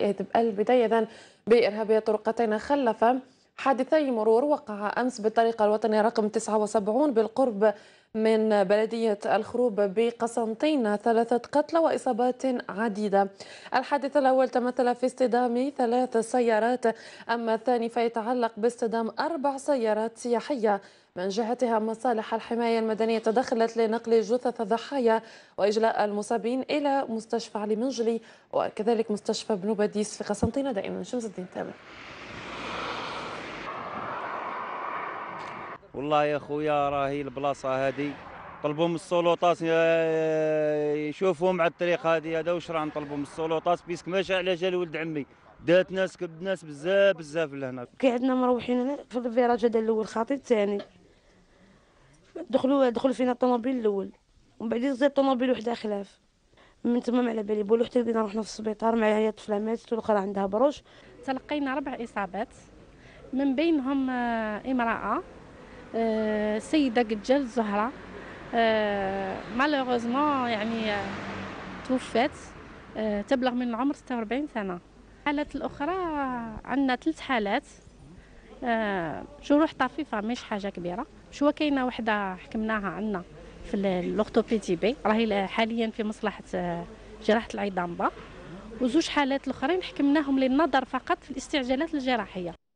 إذ البداية بإرهابية طرقتين خلف حادثي مرور وقع أمس بالطريقة الوطنية رقم 79 بالقرب من بلدية الخروب بقسنطينة ثلاثة قتلى وإصابات عديدة الحادث الأول تمثل في اصطدام ثلاث سيارات أما الثاني فيتعلق باصطدام أربع سيارات سياحية من جهتها مصالح الحماية المدنية تدخلت لنقل جثث الضحايا وإجلاء المصابين إلى مستشفى علي منجلي وكذلك مستشفى بنوباديس في قسنطينة دائما شمس الدين تامر والله يا خويا راهي البلاصه هذه طلبوا من السلطات آه، يشوفوا مع الطريق هذه هذا واش راه نطلبوا من السلطات بيسك ماشي على جال ولد عمي دات ناس كبد ناس بزاف بزاف لهنا كي عندنا مروحين هنا في الفيراج هذا الاول خاطي الثاني دخلوا دخل فينا الطوموبيل الاول ومن بعد زاد طوموبيل وحده خلاف من تما على بالي بولو حتى بدينا رحنا في السبيطار معايا طفله ماتت والاخرى عندها بروش تلقينا ربع اصابات من بينهم آه، امراه السيده قجال زهره مالوغوزمون يعني آه، توفات آه، تبلغ من العمر 46 سنه الحالات الاخرى عندنا ثلاث حالات جروح آه، طفيفه مش حاجه كبيره شو كاينه وحده حكمناها عندنا في الاورثوبيدي بي راهي حاليا في مصلحه جراحه العظام با وزوج حالات الاخرين حكمناهم للنظر فقط في الاستعجالات الجراحيه